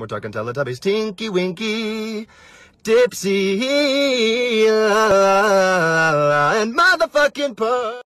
We're talking Teletubbies. Tinky Winky, Dipsy, and motherfucking Pug.